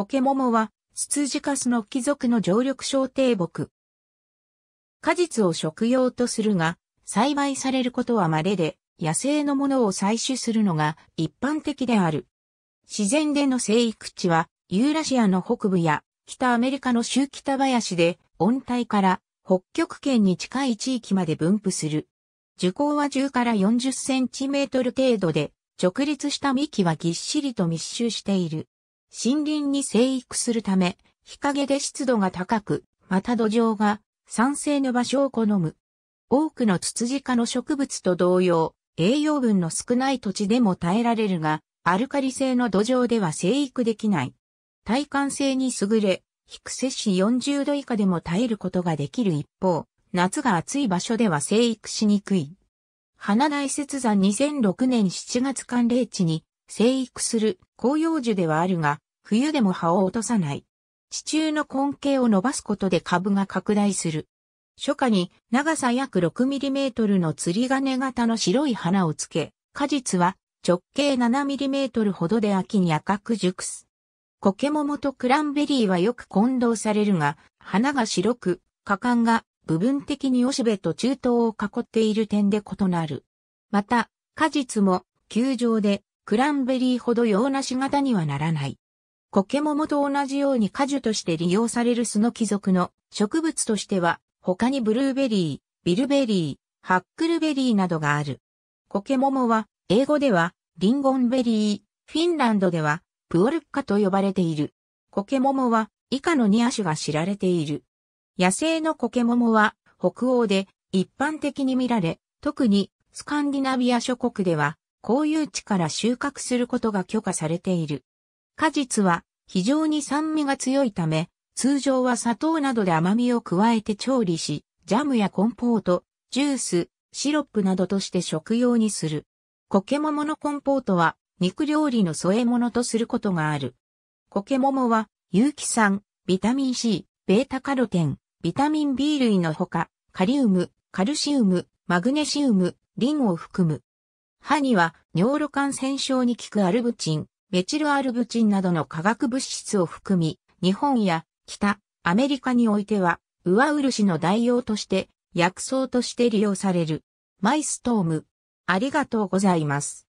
コケモモは、ツツジカスの貴族の常緑小低木。果実を食用とするが、栽培されることは稀で、野生のものを採取するのが一般的である。自然での生育地は、ユーラシアの北部や、北アメリカの州北林で、温帯から北極圏に近い地域まで分布する。樹高は10から40センチメートル程度で、直立した幹はぎっしりと密集している。森林に生育するため、日陰で湿度が高く、また土壌が酸性の場所を好む。多くのツツジ科の植物と同様、栄養分の少ない土地でも耐えられるが、アルカリ性の土壌では生育できない。耐寒性に優れ、低摂氏40度以下でも耐えることができる一方、夏が暑い場所では生育しにくい。花大雪山2006年7月寒冷地に生育する広葉樹ではあるが、冬でも葉を落とさない。地中の根茎を伸ばすことで株が拡大する。初夏に長さ約6トルの釣り金型の白い花をつけ、果実は直径7トルほどで秋に赤く熟す。コケモモとクランベリーはよく混同されるが、花が白く、果敢が部分的におしべと中東を囲っている点で異なる。また、果実も球状でクランベリーほど洋梨型にはならない。コケモモと同じように果樹として利用されるスノキ族の植物としては、他にブルーベリー、ビルベリー、ハックルベリーなどがある。コケモモは、英語では、リンゴンベリー、フィンランドでは、プオルッカと呼ばれている。コケモモは、以下の2亜種が知られている。野生のコケモモは、北欧で一般的に見られ、特にスカンディナビア諸国では公有地から収穫することが許可されている。果実は非常に酸味が強いため、通常は砂糖などで甘みを加えて調理し、ジャムやコンポート、ジュース、シロップなどとして食用にする。コケモモのコンポートは肉料理の添え物とすることがある。コケモモは有機酸、ビタミン C、ベータカロテン、ビタミン B 類のほか、カリウム、カルシウム、マグネシウム、リンを含む。歯には尿路感染症に効くアルブチン、メチルアルブチンなどの化学物質を含み、日本や北アメリカにおいては、上漆の代用として、薬草として利用される。マイストーム。ありがとうございます。